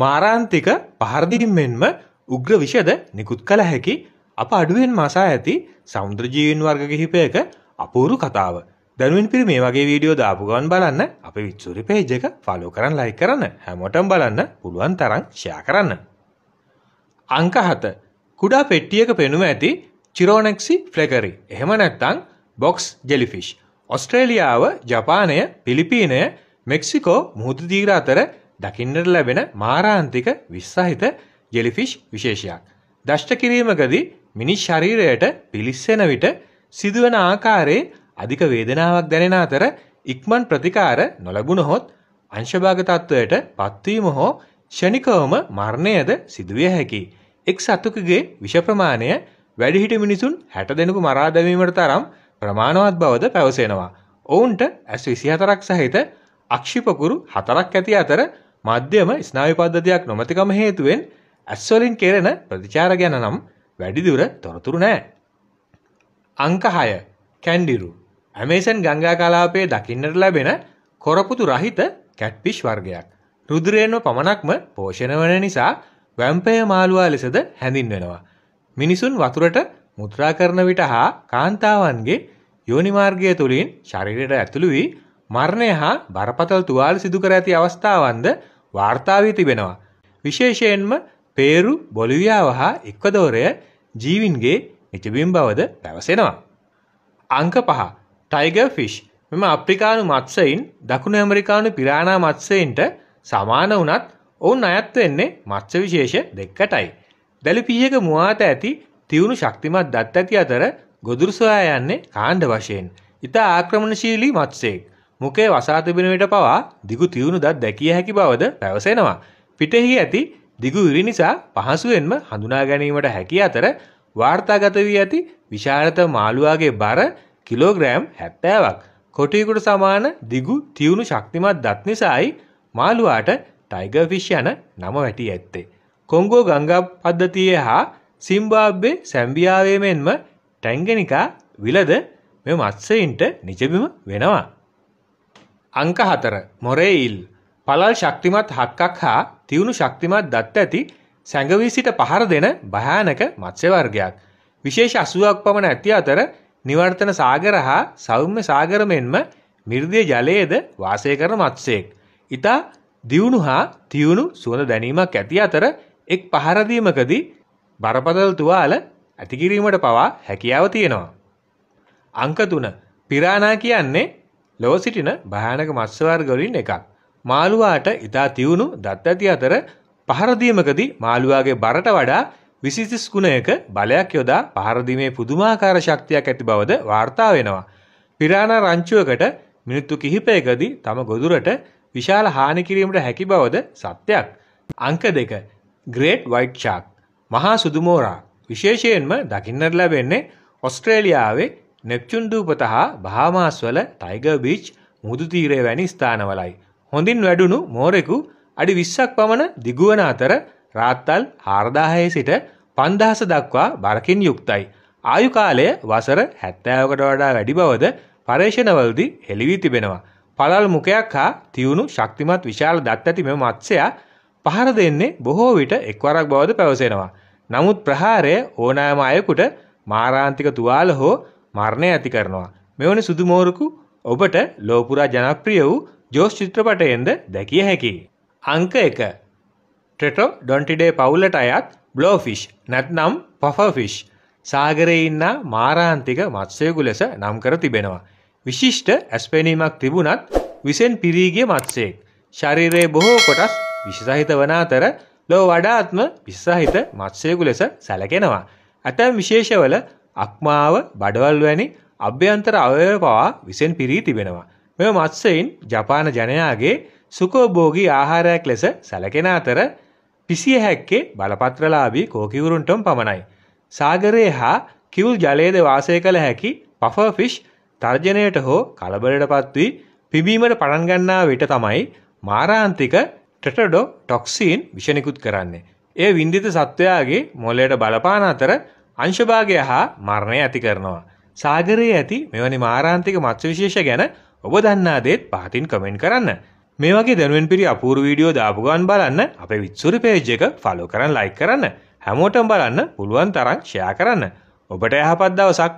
මාරාන්තික පහරදිින් මෙන්ම උග්‍ර විෂද නිකුත් කළ හැකි අප අඩුවෙන් මසා ඇති සෞන්ද්‍රජීවන් වර්ග කිහිපයක අපූරු කතාව දැනුවෙන් පිරි මේ වගේ වීඩියෝ දාපුගවන් බලන්න අප විත්සුරි පේජ එක ෆලෝ කරන්න ලයි කරන්න හැමෝටම් බලන්න පුළුවන් තරං ෂයා කරන්න. අංකහත කුඩා පෙට්ටියක පෙනුම ඇති චිරෝනෙක්සි ෆ්ලෙකරි එහෙම නැත්තං බොක්ස් ජෙලිෆිෂ් ඔස්ට්‍රේලියාව ජපානය පිලිපීනය මෙක්සිකෝ මුහුදදීර අතර දකින්නට ලැබෙන මාරාන්තික විස්සහිත ජෙලිෆිෂ් විශේෂයක්. දෂ්ට කිරීමකදී මිනිස් ශරීරයට පිලිස්සෙන විට සිදුවන ආකාරයේ අධික වේදනාවක් දැනෙන අතර ඉක්මන් ප්‍රතිකාර නොලැබුණහොත් අංශභාග තත්වයට පත්වීම හෝ ෂණිකවම මරණයද සිදුවිය හැකි. එක් සතුකගේ විෂ ප්‍රමාණය වැඩිහිටි මිනිසුන් 60 දෙනෙකු මරා දැමීමට තරම් ප්‍රමාණවත් බවද පැවසෙනවා. ඔවුන්ට ඇස් 24ක් සහිත අක්ෂිපකුරු 4ක් ඇති අතර මධ්‍යම ස්නායු පද්ධතියක් නොමැතිකම හේතුවෙන් ඇස් වලින් කෙරෙන ප්‍රතිචාර ගැන නම් වැඩිදුර තොරතුරු නැහැ. අංක 6 කැන්ඩිරු ඇමේසන් ගංගා කලාපයේ දකින්නට ලැබෙන කොරපුතු රහිත කැට්ෆිෂ් වර්ගයක්. රුධිරයෙන්ම පමණක්ම පෝෂණය වන නිසා වැම්පය මාළුවා ලෙසද හැඳින්වෙනවා. මිනිසුන් වතුරට මුත්‍රා කරන විට හා කාන්තාවන්ගේ යෝනි මාර්ගය තුලින් ශරීරයට ඇතුළු වී මරණය හා බරපතල් තුවාල සිදුකර ඇති අවස්ථාවන්ද වාර්තාාවී තිබෙනවා. විශේෂයෙන්ම පේරු බොලිවියාව හා එක්වදෝරය ජීවින්ගේ එචබිම් බවද පැවසෙනවා. අංක පහ ටයිග ෆිෂ් මෙම අප්‍රිකානු මත්සයින් දකුණ ඇමරිකානු පිරාණා මත්සයින්ට සමාන වනත් ඔවුන් අයත් වෙන්නේ මත්ස විශේෂ දෙක්කටයි. දැලිපියක මුවාත ඇති තිවුණු ශක්තිමත් දත් ඇති අතර ගොදුරු සොයා යන්නේ කාණ්ඩ වශයෙන්. ඉතා ආක්‍රමණශීලී මත්සේක්. මුකේ වසා තිබෙනවිට පවා දිගු තියුණු දත් දැකිය හැකි බවද පැවසෙනවා. පිටෙහි ඇති දිගු ඉරි නිසා පහසුවෙන්ම හඳුනා ගැනීමට හැකි අතර වාර්තාගත වී ඇති විශාරත මාළුවාගේ බර කිලෝග්‍රෑම් හැත්තෑවක්. කොටියකුට සමාන දිගු තියුණු ශක්තිමත් දත් නිසායි මාළුවාට ටයිගර් ෆිෂ් යන නම වැටී ඇත්තේ. කොංගෝ ගංගා පද්ධතියේ හා සිම්බාබ්වේ සැම්බියාවේ මෙන්ම ටැංගනිකා විලද මෙ මත්සයින්ට නිජබිම වෙනවා. අංක හතර මොරේඉල් පළල් ශක්තිමත් හක්කක් හා තිවුණු ශක්තිමත් දත්ත ඇති සැඟවී සිට පහර දෙන භයානක මත්ස්‍යවර්ගයක්. විශේෂ අසුවක් පමණ ඇති අතර නිවර්තන සාගර හා සෞම්‍ය සාගර මෙන්ම මිර්දිය ජලයේද වාසය කරන මත්සයෙක්. ඉතා දියුණු හා තියුණු සුවඳ දැනීමක් ඇති අතර එක් පහරදීමකදී බරපතල් තුවාල ඇතිකිරීමට පවා හැකියාව තියෙනවා. අංක තුන පිරානා කියන්නේ ලොව සිටින භයානක මත්ස්‍යවර්ගවලින් එකක්. මාළුවාට ඉතා තියුණු දත් ඇති අතර පහරදීමකදී මාළුවාගේ බරට වඩා විසිසිස් ගුණයක බලයක් යොදා පහරදීමේ පුදුමාකාර ශක්තියක් ඇති බවද වාර්තා වෙනවා. පිරානා රංචුවකට මිනිත්තු කිහිපයකදී තම ගොදුරට විශාල හානි කිරීමට හැකි බවද සත්‍යයක්. අංක දෙක ග්‍රේට් වයිට් ෂාක් මහා සුදුමෝරා විශේෂයෙන්ම දකින්නට ලැබෙන්නේ ඔස්ට්‍රේලියාවේ නෙප්චුන් දූපත හා බහාමාස්වල ටයිගර් බීච් මුහුදු තීරය වැනි ස්ථානවලයි. හොඳින් වැඩුණු මෝරෙකු අඩි 20ක් පමණ දිගු වන අතර රාත්තල් 4000 සිට 5000 දක්වා බරකින් යුක්තයි. ආයු කාලය වසර 70කට වඩා වැඩි බවද පරීක්ෂණවලදී හෙළි වී තිබෙනවා. පළල් මුඛයක් හා තියුණු ශක්තිමත් විශාල දත් ඇති මෙම මත්ස්‍යයා පහර දෙන්නේ බොහෝ විට එක්වරක් බවද පැවසෙනවා. නමුත් ප්‍රහාරය ඕනෑම අයෙකුට මාරාන්තික තුවාල හෝ මරණය ඇති කරනවා. මෙවැනි සුදු මෝරුකු ඔබට ලෝපුරා ජනප්‍රිය වූ ජෝස් චිත්‍රපටයෙන්ද දැකිය හැකි. අංක 1. ට්‍රෙටෝ ඩොන්ටිඩේ පවුලට අයත් බ්ලෝෆිෂ් නැත්නම් පෆර්ෆිෂ් සාගරයේ ඉන්න මාරාන්තික මත්ස්‍යයෙකු ලෙස නම් කර තිබෙනවා. විශිෂ්ට ඇස්පෙනීමක් තිබුණත් විසෙන් පිරීගිය මත්සෙක්. ශරීරයේ බොහෝ කොටස් විශසහිත වන අතර ලෝ වඩාත්ම විශසහිත මත්සයකු ලෙස සැලකෙනවා. ඇතැම් විශේෂවල අක්මාව බඩවල් වැනි අභ්‍යන්තර අවයව පවා විසෙන් පිරී තිබෙනවා. මෙම මත්ස්‍යයින් ජපාන ජනයාගේ සුකෝභෝගී ආහාරයක් ලෙස සැලකෙන අතර පිසිය හැක්කේ බලපත්‍රලාභී කෝකිවුරුන්ටම පමණයි. සාගරයේ හා කිවුල් ජලයේද වාසය කළ හැකි පෆෆිෂ් තර්ජනයට හෝ කලබලට පත්වී පිබීමට පටන් ගන්නා විට තමයි මාරාන්තික ටටඩෝ ටොක්සීන් විෂනිකුත් කරන්නේ. එය වින්දිත සත්වයාගේ මොලයට බලපාන අතර අංශභාගය හා මරණය ඇති කරනවා. සාගරයේ ඇති මෙවැනි මාරාන්තික මත්ස්‍ය විශේෂ ගැන ඔබ දන්නා දේත් පහතින් කමෙන්ට් කරන්න. මේ වගේ දැනුවෙන් පිරි අපූර්ව වීඩියෝ දාපු ගමන් බලන්න අපේ විත්සුරු page එක follow කරන් like කරන්න. හැමෝටම බලන්න පුළුවන් තරම් share කරන්න. ඔබට යහපත් දවසක්.